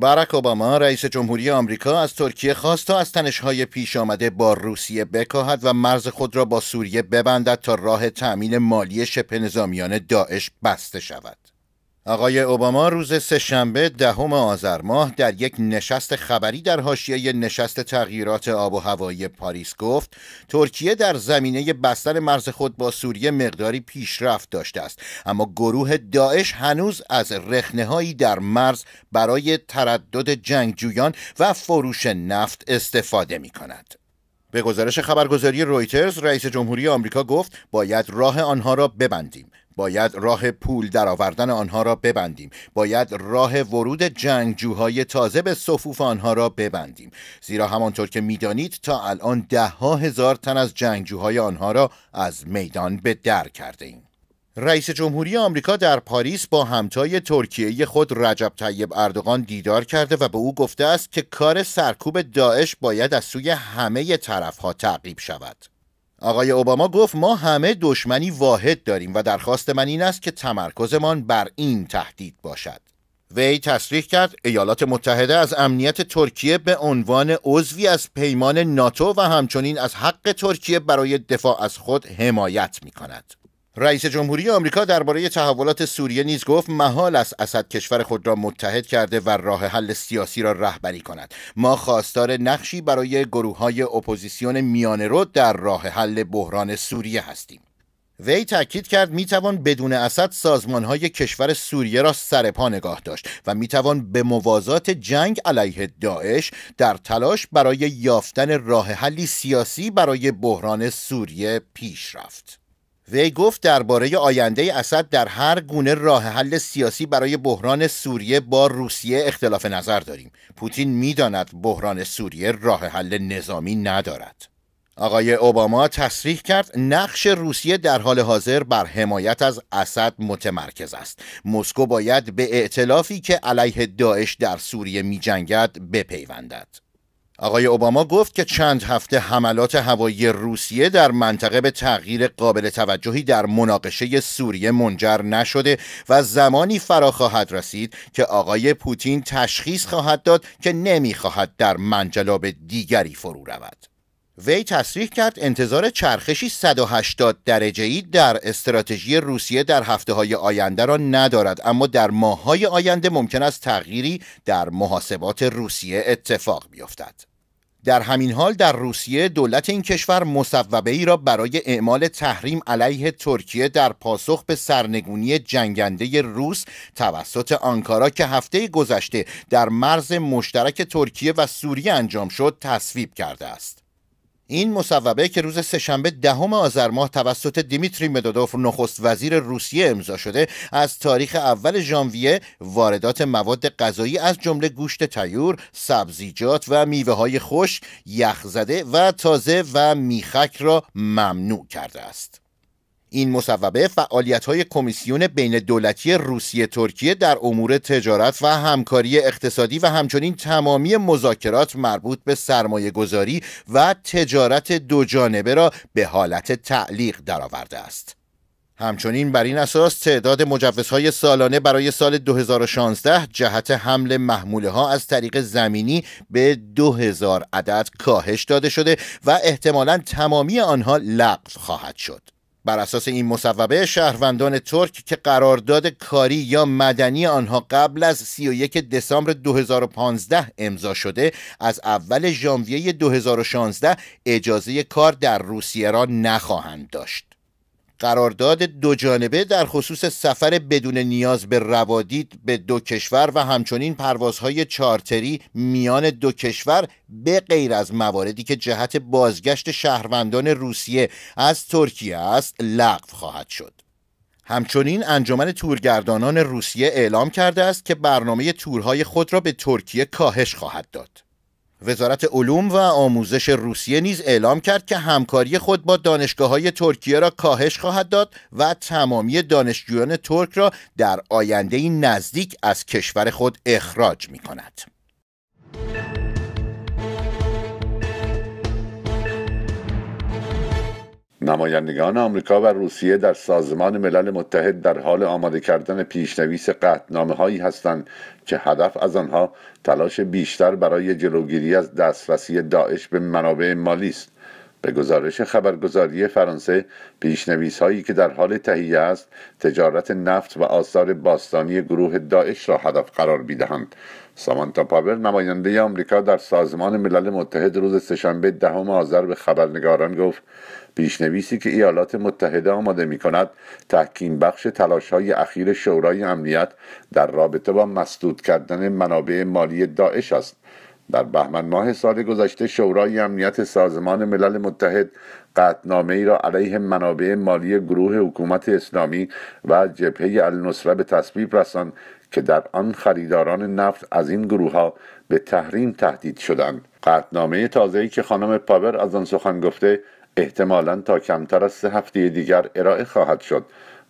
بارک اوباما رئیس جمهوری آمریکا از ترکیه خواست تا از تنش‌های پیش آمده با روسیه بکاهد و مرز خود را با سوریه ببندد تا راه تأمین مالی شبه نظامیان داعش بسته شود. آقای اوباما روز سهشنبه دهم آذر ماه در یک نشست خبری در حاشیه نشست تغییرات آب و هوایی پاریس گفت ترکیه در زمینه بستن مرز خود با سوریه مقداری پیشرفت داشته است اما گروه داعش هنوز از رخنههایی در مرز برای تردد جنگجویان و فروش نفت استفاده می کند. به گزارش خبرگزاری رویترز رئیس جمهوری آمریکا گفت باید راه آنها را ببندیم باید راه پول درآوردن آنها را ببندیم باید راه ورود جنگجوهای تازه به صفوف آنها را ببندیم زیرا همانطور که میدانید تا الان دهها هزار تن از جنگجوهای آنها را از میدان به در کرده ایم. رئیس جمهوری آمریکا در پاریس با همتای ترکیه خود رجب طیب اردوغان دیدار کرده و به او گفته است که کار سرکوب داعش باید از سوی همه طرفها تعقیب شود. آقای اوباما گفت ما همه دشمنی واحد داریم و درخواست من این است که تمرکزمان بر این تهدید باشد وی تصریح کرد ایالات متحده از امنیت ترکیه به عنوان عضوی از پیمان ناتو و همچنین از حق ترکیه برای دفاع از خود حمایت می کند. رئیس جمهوری آمریکا درباره تحولات سوریه نیز گفت محال است اسد کشور خود را متحد کرده و راه حل سیاسی را رهبری کند ما خواستار نقشی برای گروه های اپوزیسیون میانه رو در راه حل بحران سوریه هستیم وی تاکید کرد میتوان بدون اسد سازمان های کشور سوریه را سر پا نگاه داشت و میتوان به موازات جنگ علیه داعش در تلاش برای یافتن راه حلی سیاسی برای بحران سوریه پیش رفت وی گفت درباره آینده اسد در هر گونه راه حل سیاسی برای بحران سوریه با روسیه اختلاف نظر داریم. پوتین میداند بحران سوریه راه حل نظامی ندارد. آقای اوباما تصریح کرد نقش روسیه در حال حاضر بر حمایت از اسد متمرکز است مسکو باید به ائتلافی که علیه داعش در سوریه میجنگد بپیوندد آقای اوباما گفت که چند هفته حملات هوایی روسیه در منطقه به تغییر قابل توجهی در مناقشه سوریه منجر نشده و زمانی فرا خواهد رسید که آقای پوتین تشخیص خواهد داد که نمیخواهد در منجلاب دیگری فرو رود. وی تصریح کرد انتظار چرخشی 180 درجه ای در استراتژی روسیه در هفته های آینده را ندارد اما در ماه های آینده ممکن است تغییری در محاسبات روسیه اتفاق بیفتد. در همین حال در روسیه دولت این کشور مصوبه ای را برای اعمال تحریم علیه ترکیه در پاسخ به سرنگونی جنگنده روس توسط آنکارا که هفته گذشته در مرز مشترک ترکیه و سوریه انجام شد تصویب کرده است. این مصوبه که روز سهشنبه دهم آذر ماه توسط دیمیتری مدودوف نخست وزیر روسیه امضا شده از تاریخ اول ژانویه واردات مواد غذایی از جمله گوشت تیور، سبزیجات و میوه های خشک، یخزده و تازه و میخک را ممنوع کرده است. این مصوبه فعالیت های کمیسیون بین دولتی روسیه ترکیه در امور تجارت و همکاری اقتصادی و همچنین تمامی مذاکرات مربوط به سرمایه گذاری و تجارت دو جانبه را به حالت تعلیق درآورده است. همچنین بر این اساس تعداد مجوزهای سالانه برای سال 2016 جهت حمل محموله ها از طریق زمینی به 2000 عدد کاهش داده شده و احتمالا تمامی آنها لغو خواهد شد. بر اساس این مصوبه شهروندان ترک که قرارداد کاری یا مدنی آنها قبل از 31 دسامبر 2015 امضا شده از اول ژانویه 2016 اجازه کار در روسیه را نخواهند داشت قرارداد دو جانبه در خصوص سفر بدون نیاز به روادید به دو کشور و همچنین پروازهای چارتری میان دو کشور به غیر از مواردی که جهت بازگشت شهروندان روسیه از ترکیه است لغو خواهد شد. همچنین انجمن تورگردانان روسیه اعلام کرده است که برنامه تورهای خود را به ترکیه کاهش خواهد داد. وزارت علوم و آموزش روسیه نیز اعلام کرد که همکاری خود با دانشگاه های ترکیه را کاهش خواهد داد و تمامی دانشجویان ترک را در آینده نزدیک از کشور خود اخراج می کند. نمایندگان آمریکا و روسیه در سازمان ملل متحد در حال آماده کردن پیشنویس قطنامه هایی هستند که هدف از آنها تلاش بیشتر برای جلوگیری از دسترسی داعش به منابع مالی است به گزارش خبرگزاری فرانسه پیشنویس هایی که در حال تهیه است تجارت نفت و آثار باستانی گروه داعش را هدف قرار میدهند سامانتا پاور نماینده آمریکا در سازمان ملل متحد روز سهشنبه دهم آذر به خبرنگاران گفت پیشنویسی که ایالات متحده آماده می کند تحکیم بخش تلاش های اخیر شورای امنیت در رابطه با مسدود کردن منابع مالی داعش است در بهمن ماه سال گذشته شورای امنیت سازمان ملل متحد قطنامه ای را علیه منابع مالی گروه حکومت اسلامی و جبهه النصره به تصویب رساند که در آن خریداران نفت از این گروه ها به تحریم تهدید شدند قطنامه تازه‌ای که خانم پاور از آن سخن گفته احتمالا تا کمتر از سه هفته دیگر ارائه خواهد شد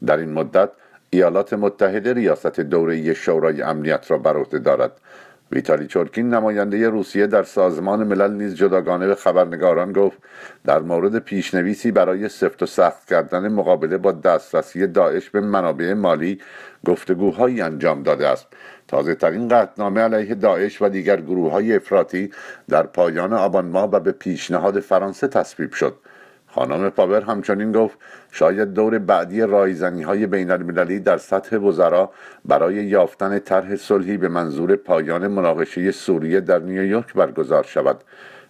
در این مدت ایالات متحده ریاست دوره شورای امنیت را بر عهده دارد ویتالی چورکین نماینده روسیه در سازمان ملل نیز جداگانه به خبرنگاران گفت در مورد پیشنویسی برای سفت و سخت کردن مقابله با دسترسی داعش به منابع مالی گفتگوهایی انجام داده است تازه ترین قطنامه علیه داعش و دیگر گروه های افراطی در پایان آبان ماه و به پیشنهاد فرانسه تصویب شد خانم پاور همچنین گفت شاید دور بعدی رایزنی های بین المللی در سطح وزرا برای یافتن طرح صلحی به منظور پایان مناقشه سوریه در نیویورک برگزار شود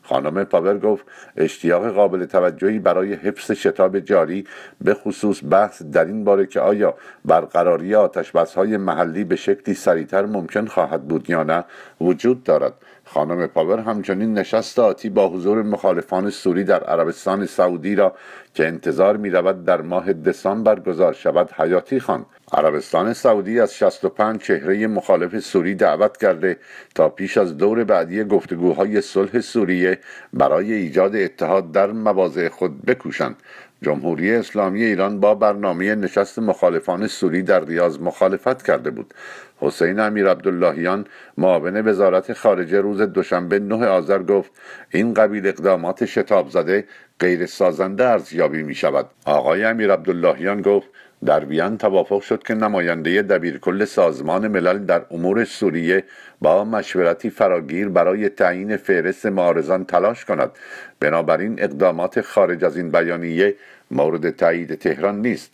خانم پاور گفت اشتیاق قابل توجهی برای حفظ شتاب جاری به خصوص بحث در این باره که آیا برقراری آتشبس های محلی به شکلی سریعتر ممکن خواهد بود یا نه وجود دارد خانم پاور همچنین نشست آتی با حضور مخالفان سوری در عربستان سعودی را که انتظار می رود در ماه دسامبر برگزار شود حیاتی خان عربستان سعودی از 65 چهره مخالف سوری دعوت کرده تا پیش از دور بعدی گفتگوهای صلح سوریه برای ایجاد اتحاد در مواضع خود بکوشند جمهوری اسلامی ایران با برنامه نشست مخالفان سوری در ریاض مخالفت کرده بود حسین امیر عبداللهیان معاون وزارت خارجه روز دوشنبه 9 آذر گفت این قبیل اقدامات شتاب زده غیر ارزیابی می شود آقای امیر عبداللهیان گفت در وین توافق شد که نماینده دبیرکل سازمان ملل در امور سوریه با مشورتی فراگیر برای تعیین فهرست معارضان تلاش کند بنابراین اقدامات خارج از این بیانیه مورد تایید تهران نیست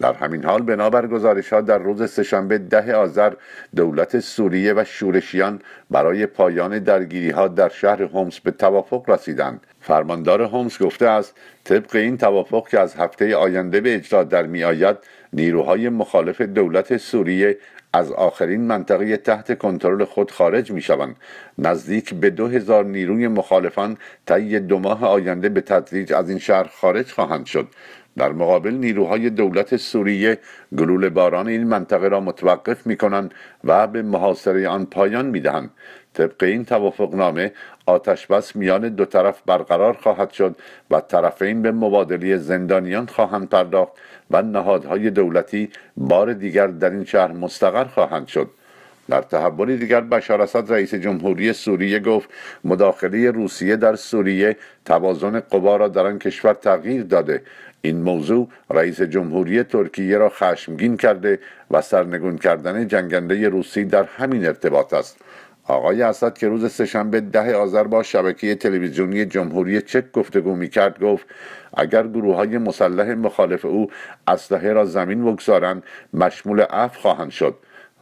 در همین حال بنابر گزارش ها در روز سهشنبه ده آذر دولت سوریه و شورشیان برای پایان درگیری ها در شهر هومس به توافق رسیدند فرماندار هومس گفته است طبق این توافق که از هفته آینده به اجرا در می آید نیروهای مخالف دولت سوریه از آخرین منطقه تحت کنترل خود خارج می شوند نزدیک به دو هزار نیروی مخالفان طی دو ماه آینده به تدریج از این شهر خارج خواهند شد در مقابل نیروهای دولت سوریه گلوله باران این منطقه را متوقف می کنند و به محاصره آن پایان می دهند. طبق این توافقنامه آتش بس میان دو طرف برقرار خواهد شد و طرفین به مبادله زندانیان خواهند پرداخت و نهادهای دولتی بار دیگر در این شهر مستقر خواهند شد. در تحولی دیگر بشار اسد رئیس جمهوری سوریه گفت مداخله روسیه در سوریه توازن قوا را در آن کشور تغییر داده این موضوع رئیس جمهوری ترکیه را خشمگین کرده و سرنگون کردن جنگنده روسی در همین ارتباط است آقای اسد که روز سهشنبه ده آذر با شبکه تلویزیونی جمهوری چک گفتگو کرد گفت اگر گروه های مسلح مخالف او اسلحه را زمین بگذارند مشمول عفو خواهند شد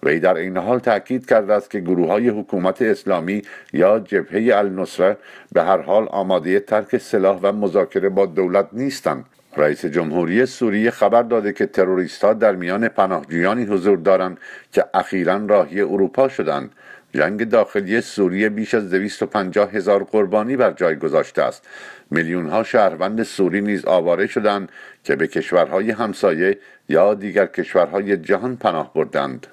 وی در این حال تاکید کرده است که گروه های حکومت اسلامی یا جبهه النصره به هر حال آماده ترک سلاح و مذاکره با دولت نیستند رئیس جمهوری سوریه خبر داده که تروریست ها در میان پناهجویانی حضور دارند که اخیرا راهی اروپا شدند جنگ داخلی سوریه بیش از 250 هزار قربانی بر جای گذاشته است میلیون ها شهروند سوری نیز آواره شدند که به کشورهای همسایه یا دیگر کشورهای جهان پناه بردند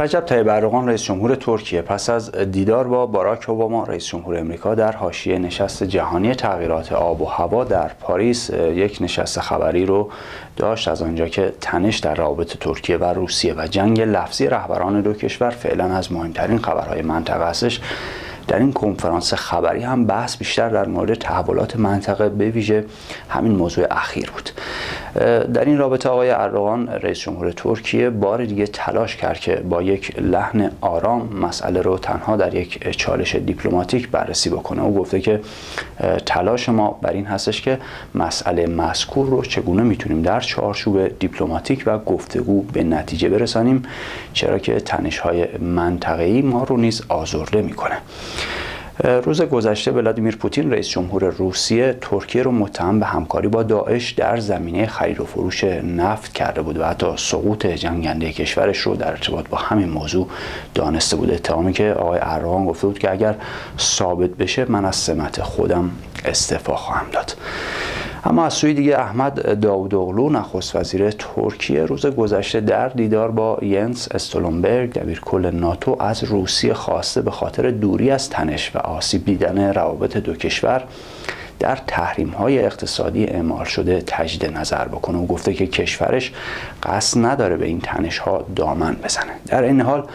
رجب طیب اردوغان رئیس جمهور ترکیه پس از دیدار با باراک اوباما رئیس جمهور امریکا در حاشیه نشست جهانی تغییرات آب و هوا در پاریس یک نشست خبری رو داشت از آنجا که تنش در رابط ترکیه و روسیه و جنگ لفظی رهبران دو کشور فعلا از مهمترین خبرهای منطقه هستش در این کنفرانس خبری هم بحث بیشتر در مورد تحولات منطقه به ویژه همین موضوع اخیر بود در این رابطه آقای اردوغان رئیس جمهور ترکیه بار دیگه تلاش کرد که با یک لحن آرام مسئله رو تنها در یک چالش دیپلماتیک بررسی بکنه او گفته که تلاش ما بر این هستش که مسئله مذکور رو چگونه میتونیم در چارچوب دیپلماتیک و گفتگو به نتیجه برسانیم چرا که منطقه منطقه‌ای ما رو نیز آزرده میکنه روز گذشته ولادیمیر پوتین رئیس جمهور روسیه ترکیه رو متهم به همکاری با داعش در زمینه خرید و فروش نفت کرده بود و حتی سقوط جنگنده کشورش رو در ارتباط با همین موضوع دانسته بود اتهامی که آقای اردوغان گفته بود که اگر ثابت بشه من از سمت خودم استعفا خواهم داد اما از سوی دیگه احمد اغلو نخست وزیر ترکیه روز گذشته در دیدار با ینس استولنبرگ دبیر کل ناتو از روسیه خواسته به خاطر دوری از تنش و آسیب دیدن روابط دو کشور در تحریم های اقتصادی اعمال شده تجدید نظر بکنه و گفته که کشورش قصد نداره به این تنش ها دامن بزنه در این حال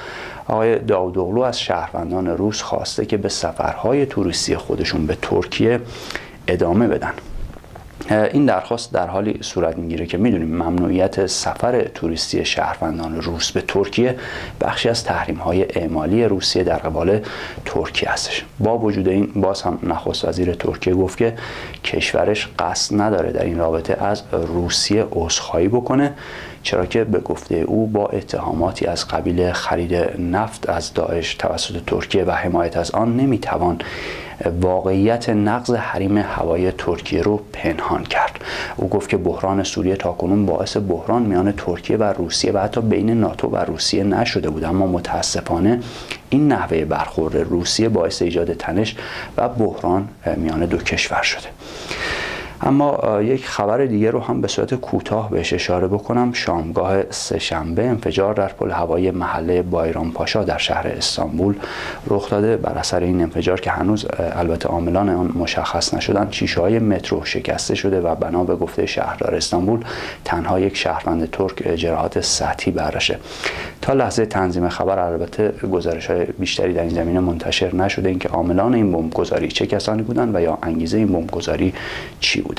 آقای داودوغلو از شهروندان روس خواسته که به سفرهای توریستی خودشون به ترکیه ادامه بدن این درخواست در حالی صورت میگیره که میدونیم ممنوعیت سفر توریستی شهروندان روس به ترکیه بخشی از تحریم های اعمالی روسیه در قبال ترکیه هستش با وجود این باز هم نخست وزیر ترکیه گفت که کشورش قصد نداره در این رابطه از روسیه عذرخواهی بکنه چرا که به گفته او با اتهاماتی از قبیل خرید نفت از داعش توسط ترکیه و حمایت از آن نمیتوان واقعیت نقض حریم هوای ترکیه رو پنهان کرد او گفت که بحران سوریه تاکنون باعث بحران میان ترکیه و روسیه و حتی بین ناتو و روسیه نشده بود اما متاسفانه این نحوه برخورد روسیه باعث ایجاد تنش و بحران میان دو کشور شده اما یک خبر دیگه رو هم به صورت کوتاه بهش اشاره بکنم شامگاه سهشنبه انفجار در پل هوایی محله بایرام پاشا در شهر استانبول رخ داده بر اثر این انفجار که هنوز البته عاملان آن مشخص نشدن چیشه های مترو شکسته شده و بنا به گفته شهردار استانبول تنها یک شهروند ترک جراحات سطحی برشه تا لحظه تنظیم خبر البته گزارش های بیشتری در این زمینه منتشر نشده اینکه عاملان این بمبگذاری چه کسانی بودند و یا انگیزه این بمبگذاری چی بود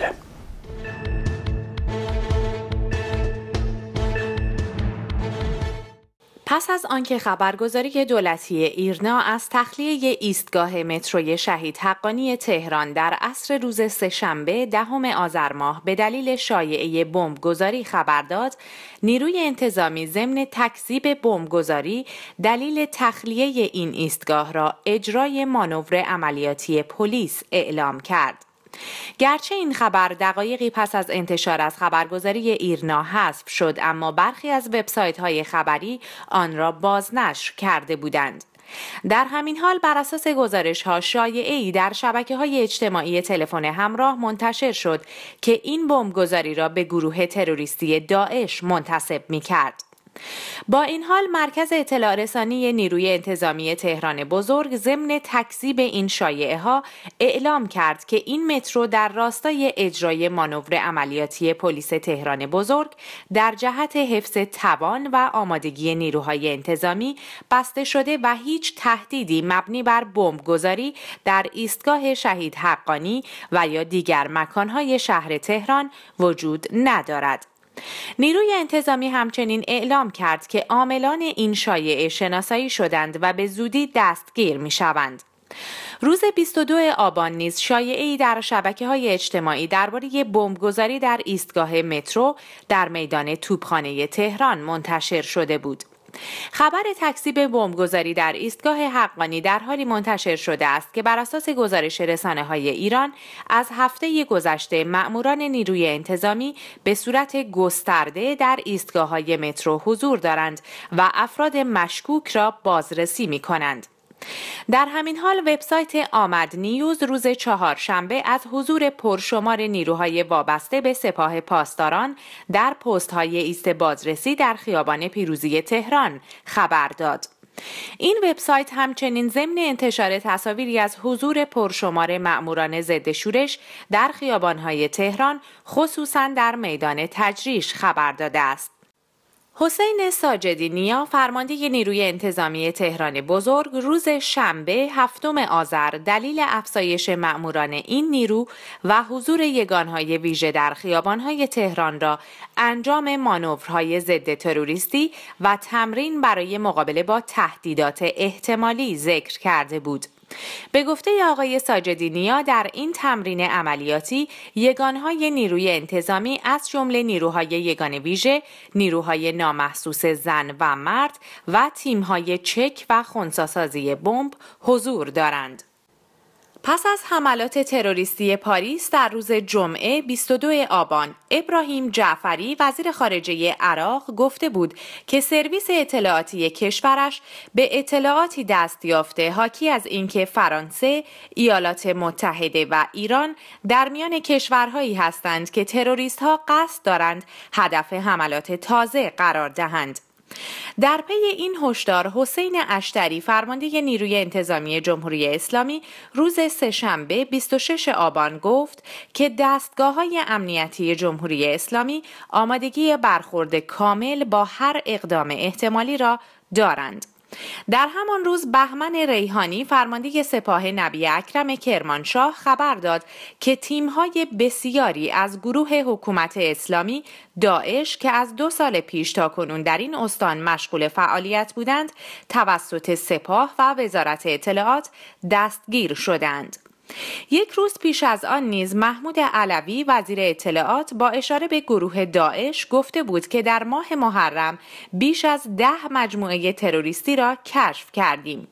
پس از آنکه خبرگزاری دولتی ایرنا از تخلیه ایستگاه متروی شهید حقانی تهران در عصر روز سهشنبه دهم آذر ماه به دلیل شایعه بمبگذاری خبر داد، نیروی انتظامی ضمن تکذیب بمبگذاری دلیل تخلیه این ایستگاه را اجرای مانور عملیاتی پلیس اعلام کرد. گرچه این خبر دقایقی پس از انتشار از خبرگزاری ایرنا حذف شد اما برخی از وبسایت های خبری آن را بازنشر کرده بودند در همین حال بر اساس گزارش ها شایعه ای در شبکه های اجتماعی تلفن همراه منتشر شد که این بمبگذاری را به گروه تروریستی داعش منتسب می کرد. با این حال مرکز اطلاع رسانی نیروی انتظامی تهران بزرگ ضمن تکذیب این شایعه ها اعلام کرد که این مترو در راستای اجرای مانور عملیاتی پلیس تهران بزرگ در جهت حفظ توان و آمادگی نیروهای انتظامی بسته شده و هیچ تهدیدی مبنی بر بمبگذاری در ایستگاه شهید حقانی و یا دیگر مکانهای شهر تهران وجود ندارد. نیروی انتظامی همچنین اعلام کرد که عاملان این شایعه شناسایی شدند و به زودی دستگیر می شوند. روز 22 آبان نیز شایعی در شبکه های اجتماعی درباره بمبگذاری در ایستگاه مترو در میدان توپخانه تهران منتشر شده بود. خبر تکذیب بمبگذاری در ایستگاه حقانی در حالی منتشر شده است که بر اساس گزارش رسانه های ایران از هفته گذشته مأموران نیروی انتظامی به صورت گسترده در ایستگاه های مترو حضور دارند و افراد مشکوک را بازرسی می کنند. در همین حال وبسایت آمد نیوز روز چهارشنبه از حضور پرشمار نیروهای وابسته به سپاه پاسداران در پستهای ایست بازرسی در خیابان پیروزی تهران خبر داد. این وبسایت همچنین ضمن انتشار تصاویری از حضور پرشمار مأموران ضد شورش در خیابانهای تهران خصوصا در میدان تجریش خبر داده است حسین ساجدی نیا فرمانده نیروی انتظامی تهران بزرگ روز شنبه هفتم آذر دلیل افزایش مأموران این نیرو و حضور یگانهای ویژه در خیابانهای تهران را انجام مانورهای ضد تروریستی و تمرین برای مقابله با تهدیدات احتمالی ذکر کرده بود. به گفته آقای ساجدی نیا در این تمرین عملیاتی یگانهای نیروی انتظامی از جمله نیروهای یگان ویژه، نیروهای نامحسوس زن و مرد و تیمهای چک و خونساسازی بمب حضور دارند. پس از حملات تروریستی پاریس در روز جمعه 22 آبان ابراهیم جعفری وزیر خارجه عراق گفته بود که سرویس اطلاعاتی کشورش به اطلاعاتی دست یافته حاکی از اینکه فرانسه، ایالات متحده و ایران در میان کشورهایی هستند که تروریست ها قصد دارند هدف حملات تازه قرار دهند. در پی این هشدار حسین اشتری فرمانده نیروی انتظامی جمهوری اسلامی روز سهشنبه 26 آبان گفت که دستگاه های امنیتی جمهوری اسلامی آمادگی برخورد کامل با هر اقدام احتمالی را دارند. در همان روز بهمن ریحانی فرمانده سپاه نبی اکرم کرمانشاه خبر داد که تیمهای بسیاری از گروه حکومت اسلامی داعش که از دو سال پیش تا کنون در این استان مشغول فعالیت بودند توسط سپاه و وزارت اطلاعات دستگیر شدند. یک روز پیش از آن نیز محمود علوی وزیر اطلاعات با اشاره به گروه داعش گفته بود که در ماه محرم بیش از ده مجموعه تروریستی را کشف کردیم.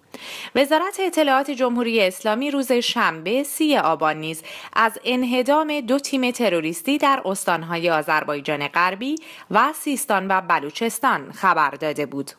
وزارت اطلاعات جمهوری اسلامی روز شنبه سی آبان نیز از انهدام دو تیم تروریستی در استانهای آذربایجان غربی و سیستان و بلوچستان خبر داده بود.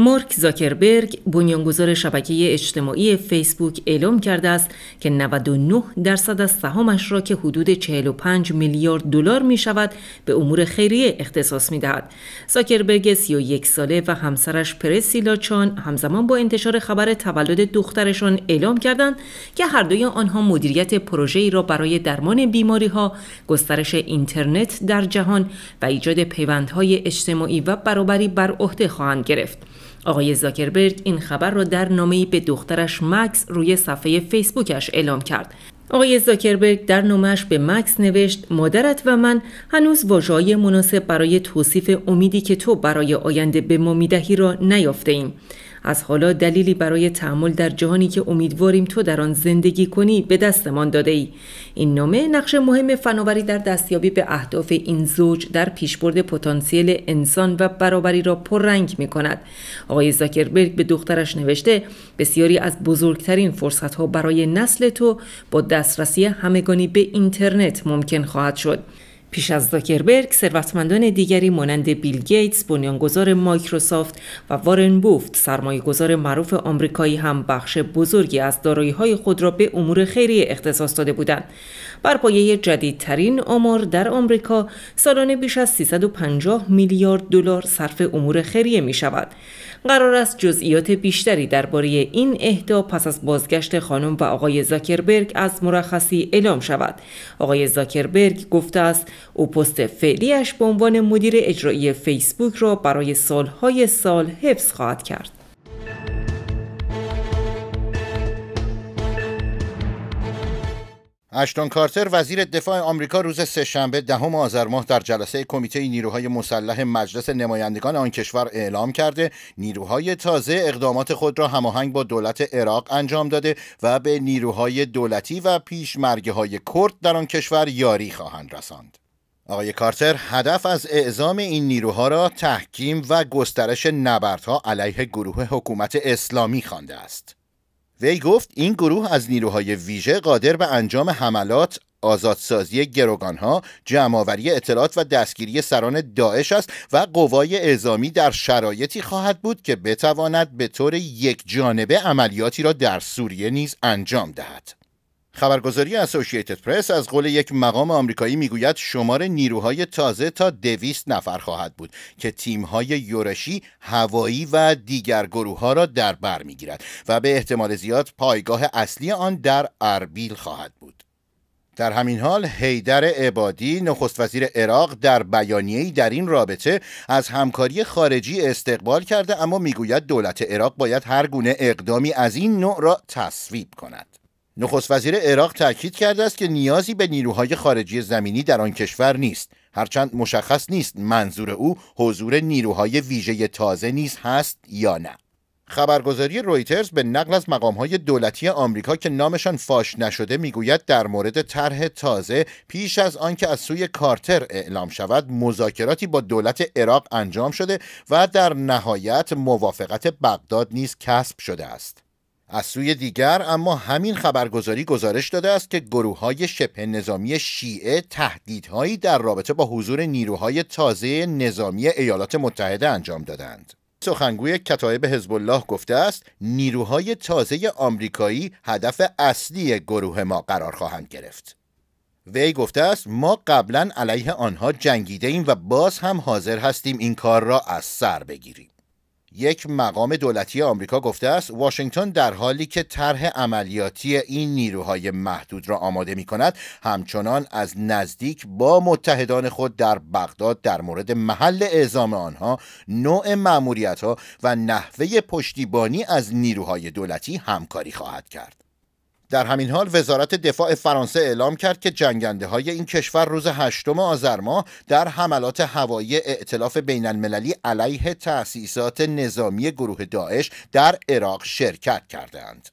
مارک زاکربرگ بنیانگذار شبکه اجتماعی فیسبوک اعلام کرده است که 99 درصد از سهامش را که حدود 45 میلیارد دلار می شود به امور خیریه اختصاص می دهد. زاکربرگ 31 ساله و همسرش پرسیلا چان همزمان با انتشار خبر تولد دخترشان اعلام کردند که هر دوی آنها مدیریت پروژه‌ای را برای درمان بیماری ها، گسترش اینترنت در جهان و ایجاد پیوندهای اجتماعی و برابری بر عهده خواهند گرفت. آقای زاکربرگ این خبر را در نامه‌ای به دخترش مکس روی صفحه فیسبوکش اعلام کرد. آقای زاکربرگ در نامش به مکس نوشت مادرت و من هنوز واژه‌ای مناسب برای توصیف امیدی که تو برای آینده به ما میدهی را نیافته ایم. از حالا دلیلی برای تحمل در جهانی که امیدواریم تو در آن زندگی کنی به دستمان داده ای. این نامه نقش مهم فناوری در دستیابی به اهداف این زوج در پیشبرد پتانسیل انسان و برابری را پررنگ می کند. آقای زاکربرگ به دخترش نوشته بسیاری از بزرگترین فرصت ها برای نسل تو با دسترسی همگانی به اینترنت ممکن خواهد شد. پیش از زاکربرگ ثروتمندان دیگری مانند بیل گیتس بنیانگذار مایکروسافت و وارن بوفت سرمایهگذار معروف آمریکایی هم بخش بزرگی از دارایی‌های خود را به امور خیریه اختصاص داده بودند بر پایه جدیدترین آمار در آمریکا سالانه بیش از 350 میلیارد دلار صرف امور خیریه می شود. قرار است جزئیات بیشتری درباره این اهدا پس از بازگشت خانم و آقای زاکربرگ از مرخصی اعلام شود. آقای زاکربرگ گفته است او پست فعلیش به عنوان مدیر اجرایی فیسبوک را برای سالهای سال حفظ خواهد کرد. اشتون کارتر وزیر دفاع آمریکا روز سهشنبه دهم آذر ماه در جلسه کمیته نیروهای مسلح مجلس نمایندگان آن کشور اعلام کرده نیروهای تازه اقدامات خود را هماهنگ با دولت عراق انجام داده و به نیروهای دولتی و پیشمرگه های کرد در آن کشور یاری خواهند رساند. آقای کارتر هدف از اعزام این نیروها را تحکیم و گسترش نبردها علیه گروه حکومت اسلامی خوانده است. وی گفت این گروه از نیروهای ویژه قادر به انجام حملات آزادسازی گروگانها، جمعآوری اطلاعات و دستگیری سران داعش است و قوای اعزامی در شرایطی خواهد بود که بتواند به طور یک عملیاتی را در سوریه نیز انجام دهد. خبرگزاری اسوسییتد پرس از قول یک مقام آمریکایی میگوید شمار نیروهای تازه تا دویست نفر خواهد بود که تیمهای یورشی هوایی و دیگر گروهها را در بر میگیرد و به احتمال زیاد پایگاه اصلی آن در اربیل خواهد بود در همین حال هیدر عبادی نخست وزیر عراق در بیانیه‌ای در این رابطه از همکاری خارجی استقبال کرده اما میگوید دولت عراق باید هر گونه اقدامی از این نوع را تصویب کند نخست وزیر عراق تاکید کرده است که نیازی به نیروهای خارجی زمینی در آن کشور نیست هرچند مشخص نیست منظور او حضور نیروهای ویژه تازه نیز هست یا نه خبرگزاری رویترز به نقل از مقامهای دولتی آمریکا که نامشان فاش نشده میگوید در مورد طرح تازه پیش از آنکه از سوی کارتر اعلام شود مذاکراتی با دولت عراق انجام شده و در نهایت موافقت بغداد نیز کسب شده است از سوی دیگر اما همین خبرگزاری گزارش داده است که گروه های شبه نظامی شیعه تهدیدهایی در رابطه با حضور نیروهای تازه نظامی ایالات متحده انجام دادند. سخنگوی کتایب حزب الله گفته است نیروهای تازه آمریکایی هدف اصلی گروه ما قرار خواهند گرفت. وی گفته است ما قبلا علیه آنها جنگیده ایم و باز هم حاضر هستیم این کار را از سر بگیریم. یک مقام دولتی آمریکا گفته است واشنگتن در حالی که طرح عملیاتی این نیروهای محدود را آماده می کند همچنان از نزدیک با متحدان خود در بغداد در مورد محل اعزام آنها نوع ها و نحوه پشتیبانی از نیروهای دولتی همکاری خواهد کرد در همین حال وزارت دفاع فرانسه اعلام کرد که جنگنده های این کشور روز هشتم آذر ماه در حملات هوایی ائتلاف بین المللی علیه تأسیسات نظامی گروه داعش در عراق شرکت کردند.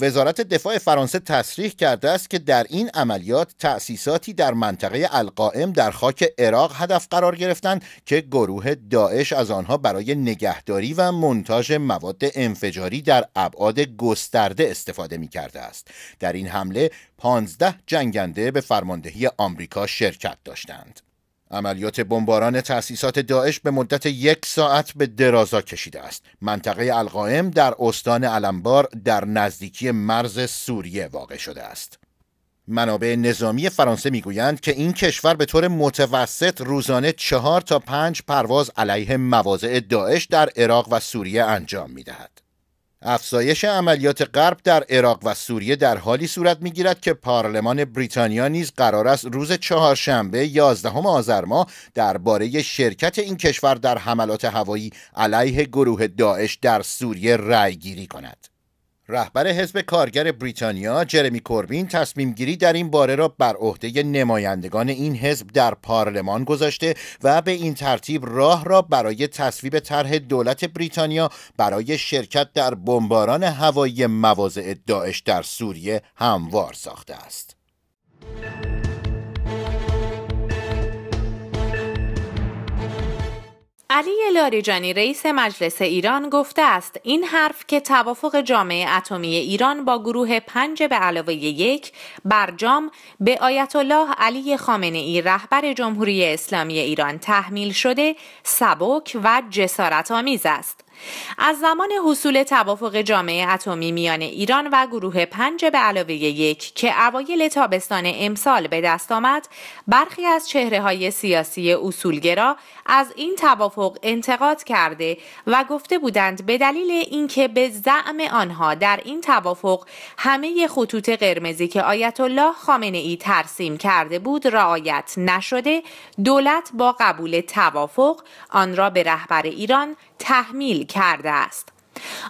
وزارت دفاع فرانسه تصریح کرده است که در این عملیات تأسیساتی در منطقه القائم در خاک عراق هدف قرار گرفتند که گروه داعش از آنها برای نگهداری و منتاج مواد انفجاری در ابعاد گسترده استفاده می کرده است در این حمله 15 جنگنده به فرماندهی آمریکا شرکت داشتند عملیات بمباران تأسیسات داعش به مدت یک ساعت به درازا کشیده است. منطقه القائم در استان علمبار در نزدیکی مرز سوریه واقع شده است. منابع نظامی فرانسه میگویند که این کشور به طور متوسط روزانه چهار تا پنج پرواز علیه مواضع داعش در عراق و سوریه انجام دهد. افزایش عملیات غرب در عراق و سوریه در حالی صورت میگیرد که پارلمان بریتانیا نیز قرار است روز چهارشنبه 11 آذر ماه درباره شرکت این کشور در حملات هوایی علیه گروه داعش در سوریه گیری کند. رهبر حزب کارگر بریتانیا جرمی کوربین تصمیم گیری در این باره را بر عهده نمایندگان این حزب در پارلمان گذاشته و به این ترتیب راه را برای تصویب طرح دولت بریتانیا برای شرکت در بمباران هوایی مواضع داعش در سوریه هموار ساخته است. علی لاریجانی رئیس مجلس ایران گفته است این حرف که توافق جامعه اتمی ایران با گروه پنج به علاوه یک برجام به آیت الله علی خامنه ای رهبر جمهوری اسلامی ایران تحمیل شده سبک و جسارت آمیز است. از زمان حصول توافق جامعه اتمی میان ایران و گروه پنج به علاوه یک که اوایل تابستان امسال به دست آمد برخی از چهره های سیاسی اصولگرا از این توافق انتقاد کرده و گفته بودند به دلیل اینکه به زعم آنها در این توافق همه خطوط قرمزی که آیت الله خامنه ای ترسیم کرده بود رعایت نشده دولت با قبول توافق آن را به رهبر ایران تحمیل کرده است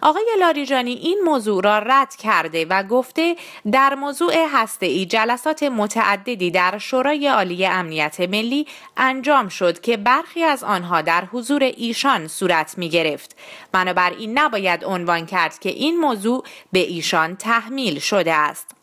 آقای لاریجانی این موضوع را رد کرده و گفته در موضوع هسته جلسات متعددی در شورای عالی امنیت ملی انجام شد که برخی از آنها در حضور ایشان صورت می گرفت. بنابراین نباید عنوان کرد که این موضوع به ایشان تحمیل شده است.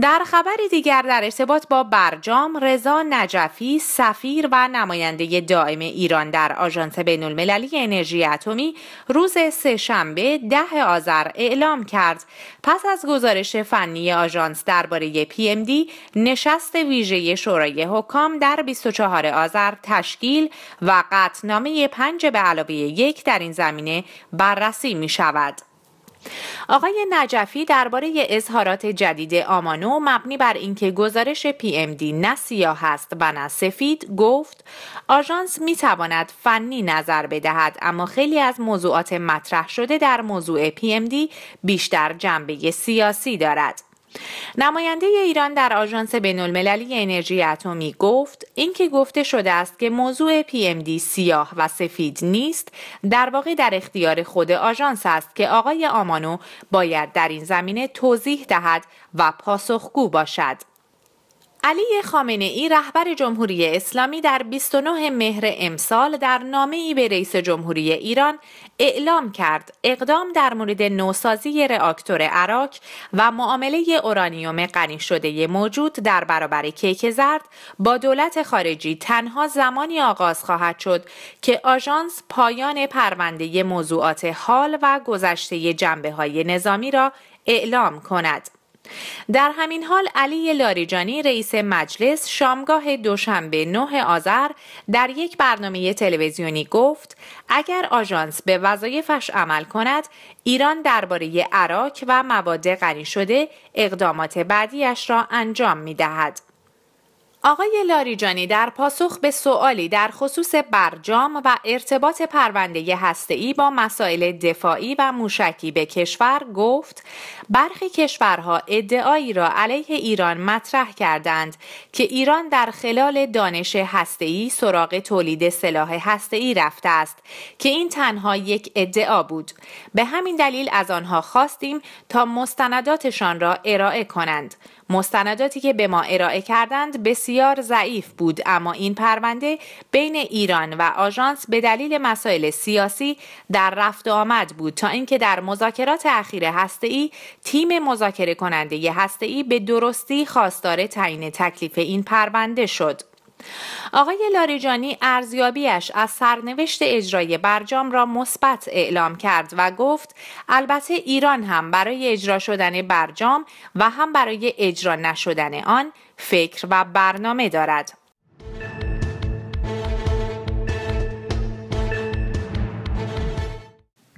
در خبر دیگر در ارتباط با برجام رضا نجفی سفیر و نماینده دائم ایران در آژانس المللی انرژی اتمی روز شنبه ده آذر اعلام کرد پس از گزارش فنی آژانس درباره پی نشست ویژه شورای حکام در 24 آذر تشکیل و قطنامه 5 به علاوه یک در این زمینه بررسی می شود. آقای نجفی درباره اظهارات جدید آمانو مبنی بر اینکه گزارش پی ام دی نه سیاه است و نه سفید گفت آژانس می تواند فنی نظر بدهد اما خیلی از موضوعات مطرح شده در موضوع پی ام دی بیشتر جنبه سیاسی دارد نماینده ایران در آژانس بینالمللی انرژی اتمی گفت اینکه گفته شده است که موضوع دی سیاه و سفید نیست در واقع در اختیار خود آژانس است که آقای آمانو باید در این زمینه توضیح دهد و پاسخگو باشد علی خامنه ای رهبر جمهوری اسلامی در 29 مهر امسال در نامه ای به رئیس جمهوری ایران اعلام کرد اقدام در مورد نوسازی رآکتور عراق و معامله اورانیوم غنی شده موجود در برابر کیک زرد با دولت خارجی تنها زمانی آغاز خواهد شد که آژانس پایان پرونده موضوعات حال و گذشته جنبه های نظامی را اعلام کند. در همین حال علی لاریجانی رئیس مجلس شامگاه دوشنبه 9 آذر در یک برنامه تلویزیونی گفت اگر آژانس به وظایفش عمل کند ایران درباره عراق و مواد غنی شده اقدامات بعدیش را انجام می دهد. آقای لاریجانی در پاسخ به سوالی در خصوص برجام و ارتباط پرونده هسته‌ای با مسائل دفاعی و موشکی به کشور گفت برخی کشورها ادعایی را علیه ایران مطرح کردند که ایران در خلال دانش هسته‌ای سراغ تولید سلاح هسته‌ای رفته است که این تنها یک ادعا بود به همین دلیل از آنها خواستیم تا مستنداتشان را ارائه کنند مستنداتی که به ما ارائه کردند بسیار ضعیف بود اما این پرونده بین ایران و آژانس به دلیل مسائل سیاسی در رفت آمد بود تا اینکه در مذاکرات اخیر هسته‌ای تیم مذاکره کننده هسته‌ای به درستی خواستار تعیین تکلیف این پرونده شد آقای لاریجانی ارزیابیش از سرنوشت اجرای برجام را مثبت اعلام کرد و گفت البته ایران هم برای اجرا شدن برجام و هم برای اجرا نشدن آن فکر و برنامه دارد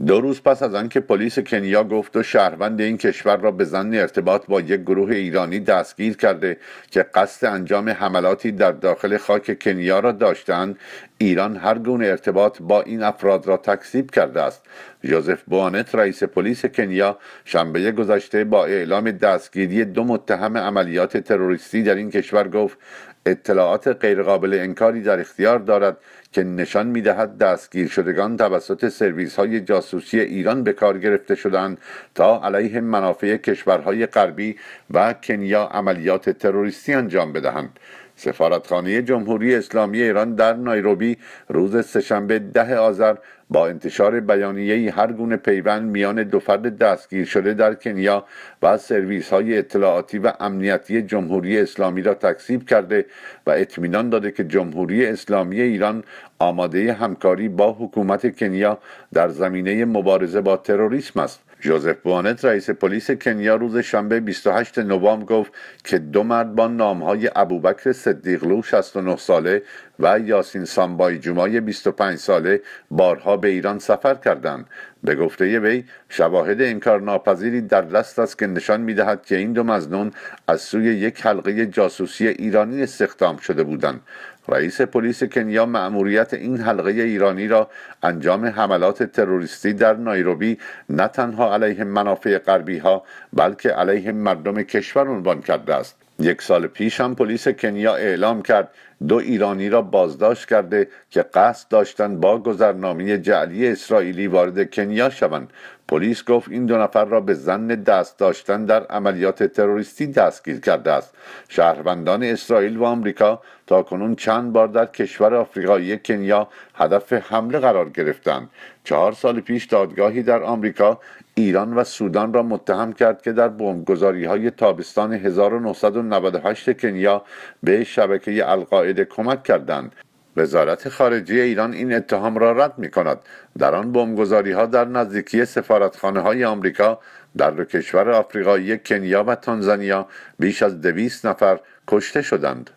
دو روز پس از آنکه پلیس کنیا گفت و شهروند این کشور را به زن ارتباط با یک گروه ایرانی دستگیر کرده که قصد انجام حملاتی در داخل خاک کنیا را داشتند ایران هر گونه ارتباط با این افراد را تکذیب کرده است جوزف بوانت رئیس پلیس کنیا شنبه گذشته با اعلام دستگیری دو متهم عملیات تروریستی در این کشور گفت اطلاعات غیرقابل انکاری در اختیار دارد که نشان میدهد دستگیر شدگان توسط سرویس های جاسوسی ایران به کار گرفته شدند تا علیه منافع کشورهای غربی و کنیا عملیات تروریستی انجام بدهند سفارتخانه جمهوری اسلامی ایران در نایروبی روز سهشنبه ده آذر با انتشار بیانیه‌ای هر گونه پیوند میان دو فرد دستگیر شده در کنیا و سرویس های اطلاعاتی و امنیتی جمهوری اسلامی را تکذیب کرده و اطمینان داده که جمهوری اسلامی ایران آماده همکاری با حکومت کنیا در زمینه مبارزه با تروریسم است جوزف بوانت رئیس پلیس کنیا روز شنبه 28 نوامبر گفت که دو مرد با نامهای ابوبکر صدیقلو 69 ساله و یاسین سامبای جمعه 25 ساله بارها به ایران سفر کردند به گفته وی شواهد انکار ناپذیری در دست است که نشان میدهد که این دو مزنون از سوی یک حلقه جاسوسی ایرانی استخدام شده بودند رئیس پلیس کنیا مأموریت این حلقه ایرانی را انجام حملات تروریستی در نایروبی نه تنها علیه منافع غربی ها بلکه علیه مردم کشور عنوان کرده است یک سال پیش هم پلیس کنیا اعلام کرد دو ایرانی را بازداشت کرده که قصد داشتند با گذرنامه جعلی اسرائیلی وارد کنیا شوند پلیس گفت این دو نفر را به زن دست داشتن در عملیات تروریستی دستگیر کرده است شهروندان اسرائیل و آمریکا تا کنون چند بار در کشور آفریقایی کنیا هدف حمله قرار گرفتند چهار سال پیش دادگاهی در آمریکا ایران و سودان را متهم کرد که در بمبگذاری های تابستان 1998 کنیا به شبکه القاعده کمک کردند وزارت خارجه ایران این اتهام را رد می کند در آن بمبگذاری ها در نزدیکی سفارتخانه های آمریکا در دو کشور آفریقایی کنیا و تانزانیا بیش از دویست نفر کشته شدند